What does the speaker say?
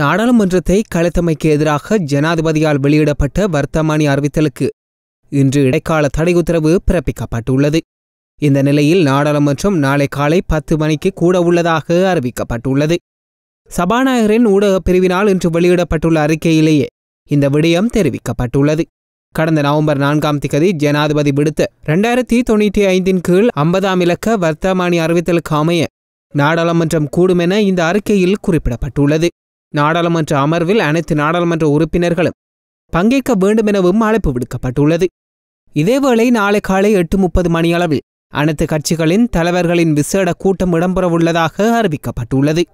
நாடாளுமன்றத்தை கலைத்தமைக்கு எதிராக ஜனாதிபதியால் வெளியிடப்பட்ட வர்த்தமானி அறிவித்தலுக்கு இன்று இடைக்கால தடை உத்தரவு பிறப்பிக்கப்பட்டுள்ளது இந்த நிலையில் நாடாளுமன்றம் நாளை காலை பத்து மணிக்கு கூட உள்ளதாக அறிவிக்கப்பட்டுள்ளது சபாநாயகரின் ஊடகப் பிரிவினால் இன்று வெளியிடப்பட்டுள்ள அறிக்கையிலேயே இந்த விடயம் தெரிவிக்கப்பட்டுள்ளது கடந்த நவம்பர் நான்காம் திகதி ஜனாதிபதி விடுத்த ரெண்டாயிரத்தி தொண்ணூற்றி ஐந்தின் கீழ் ஐம்பதாம் இலக்க வர்த்தமானி அறிவித்தலுக்கு அமைய நாடாளுமன்றம் கூடுமென இந்த அறிக்கையில் குறிப்பிடப்பட்டுள்ளது நாடாளுமன்ற அமர்வில் அனைத்து நாடாளுமன்ற உறுப்பினர்களும் பங்கேற்க வேண்டுமெனவும் அழைப்பு விடுக்கப்பட்டுள்ளது இதேவேளை நாளை காலை எட்டு முப்பது மணியளவில் அனைத்து கட்சிகளின் தலைவர்களின் விசேட கூட்டம் இடம்பெறவுள்ளதாக அறிவிக்கப்பட்டுள்ளது